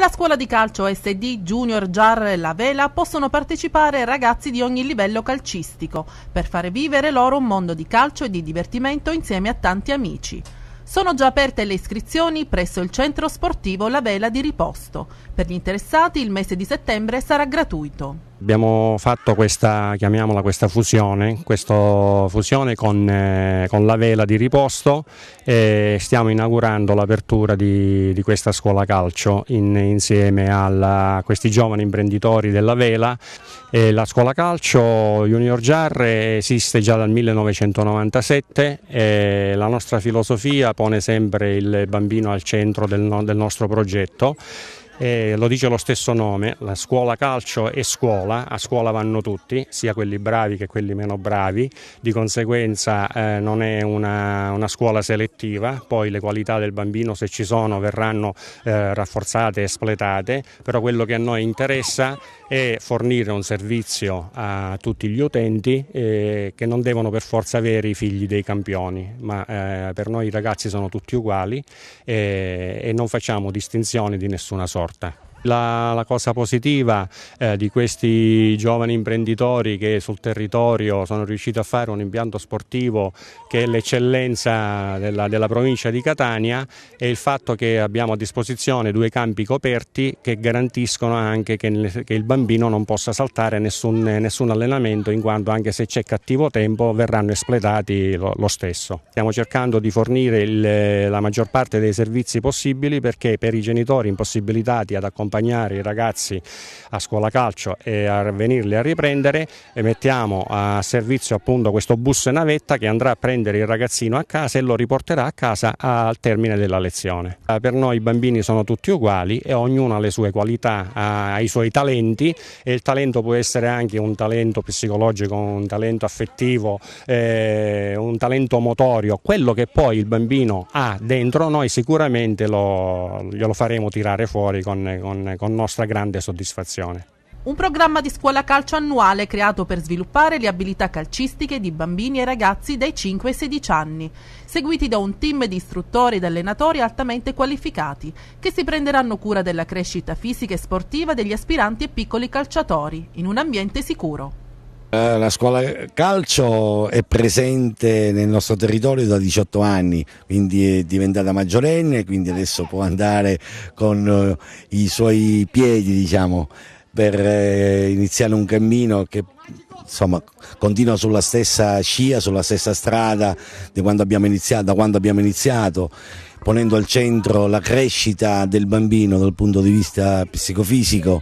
Alla scuola di calcio SD Junior Jar La Vela possono partecipare ragazzi di ogni livello calcistico per fare vivere loro un mondo di calcio e di divertimento insieme a tanti amici. Sono già aperte le iscrizioni presso il centro sportivo La Vela di Riposto. Per gli interessati il mese di settembre sarà gratuito. Abbiamo fatto questa, chiamiamola questa fusione, questa fusione con, eh, con, la vela di riposto e stiamo inaugurando l'apertura di, di, questa scuola calcio in, insieme alla, a questi giovani imprenditori della vela. E la scuola calcio Junior Jar esiste già dal 1997 e la nostra filosofia pone sempre il bambino al centro del, del nostro progetto eh, lo dice lo stesso nome, la scuola calcio è scuola, a scuola vanno tutti, sia quelli bravi che quelli meno bravi, di conseguenza eh, non è una, una, scuola selettiva, poi le qualità del bambino se ci sono verranno eh, rafforzate, espletate, però quello che a noi interessa è fornire un servizio a tutti gli utenti eh, che non devono per forza avere i figli dei campioni, ma eh, per noi i ragazzi sono tutti uguali eh, e non facciamo distinzioni di nessuna sorta. спорта. La, la, cosa positiva eh, di questi giovani imprenditori che sul territorio sono riusciti a fare un impianto sportivo che è l'eccellenza della, della, provincia di Catania è il fatto che abbiamo a disposizione due campi coperti che garantiscono anche che, che il bambino non possa saltare nessun, nessun allenamento in quanto anche se c'è cattivo tempo verranno espletati lo, lo stesso. Stiamo cercando di fornire il, la maggior parte dei servizi possibili perché per i genitori impossibilitati ad accompagnare accompagnare i ragazzi a scuola calcio e a venirli a riprendere e mettiamo a servizio appunto questo bus navetta che andrà a prendere il ragazzino a casa e lo riporterà a casa al termine della lezione. Eh, per noi i bambini sono tutti uguali e ognuno ha le sue qualità, ha i suoi talenti e il talento può essere anche un talento psicologico, un talento affettivo, eh, un talento motorio, quello che poi il bambino ha dentro noi sicuramente lo, glielo faremo tirare fuori con, con con, con nostra grande soddisfazione. Un programma di scuola calcio annuale creato per sviluppare le abilità calcistiche di bambini e ragazzi dai 5 ai 16 anni, seguiti da un team di istruttori ed allenatori altamente qualificati, che si prenderanno cura della crescita fisica e sportiva degli aspiranti e piccoli calciatori, in un ambiente sicuro. Eh, la scuola calcio è presente nel nostro territorio da 18 anni, quindi è diventata maggiorenne, quindi adesso può andare con eh, i suoi piedi, diciamo, per eh, iniziare un cammino che insomma, continua sulla stessa scia, sulla stessa strada quando iniziato, da quando abbiamo iniziato, ponendo al centro la crescita del bambino dal punto di vista psicofisico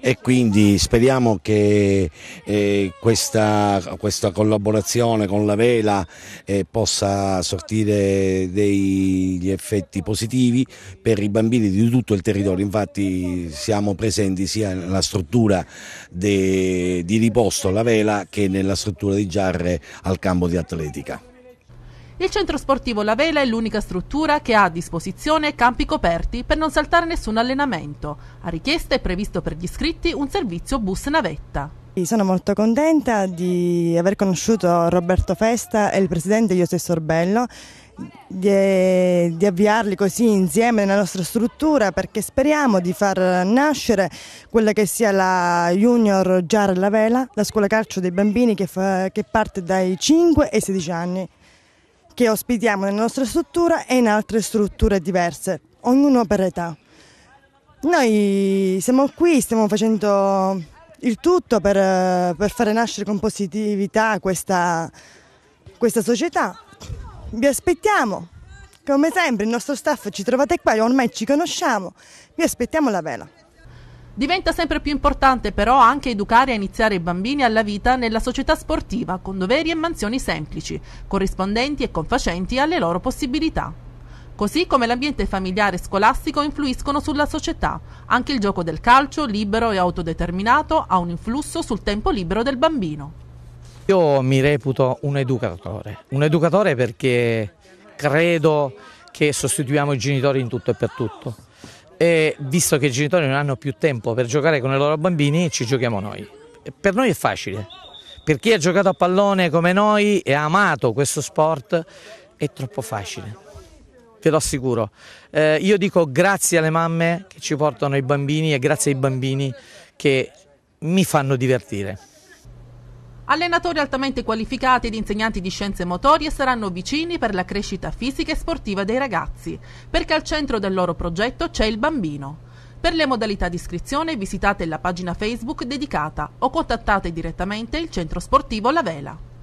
e quindi speriamo che eh, questa, questa, collaborazione con la vela eh, possa sortire degli effetti positivi per i bambini di tutto il territorio, infatti siamo presenti sia nella struttura de, di riposto alla vela che nella struttura di giarre al campo di atletica. Il centro sportivo La Vela è l'unica struttura che ha a disposizione campi coperti per non saltare nessun allenamento. A richiesta è previsto per gli iscritti un servizio bus navetta. Sono molto contenta di aver conosciuto Roberto Festa e il presidente José Sorbello, di, di, avviarli così insieme nella nostra struttura perché speriamo di far nascere quella che sia la Junior Giar La Vela, la scuola calcio dei bambini che, fa, che parte dai 5 ai 16 anni che ospitiamo nella nostra struttura e in altre strutture diverse, ognuno per età. Noi siamo qui, stiamo facendo il tutto per, per fare nascere con positività questa, questa società. Vi aspettiamo, come sempre il nostro staff ci trovate qua, ormai ci conosciamo, vi aspettiamo la vela. Diventa sempre più importante però anche educare e iniziare i bambini alla vita nella società sportiva con doveri e mansioni semplici, corrispondenti e confacenti alle loro possibilità. Così come l'ambiente familiare e scolastico influiscono sulla società, anche il gioco del calcio, libero e autodeterminato, ha un influsso sul tempo libero del bambino. Io mi reputo un educatore, un educatore perché credo che sostituiamo i genitori in tutto e per tutto e visto che i genitori non hanno più tempo per giocare con i loro bambini, ci giochiamo noi. Per noi è facile, per chi ha giocato a pallone come noi e ha amato questo sport è troppo facile, ve lo assicuro. Eh, io dico grazie alle mamme che ci portano i bambini e grazie ai bambini che mi fanno divertire. Allenatori altamente qualificati ed insegnanti di scienze motorie saranno vicini per la crescita fisica e sportiva dei ragazzi, perché al centro del loro progetto c'è il bambino. Per le modalità di iscrizione visitate la pagina Facebook dedicata o contattate direttamente il centro sportivo La Vela.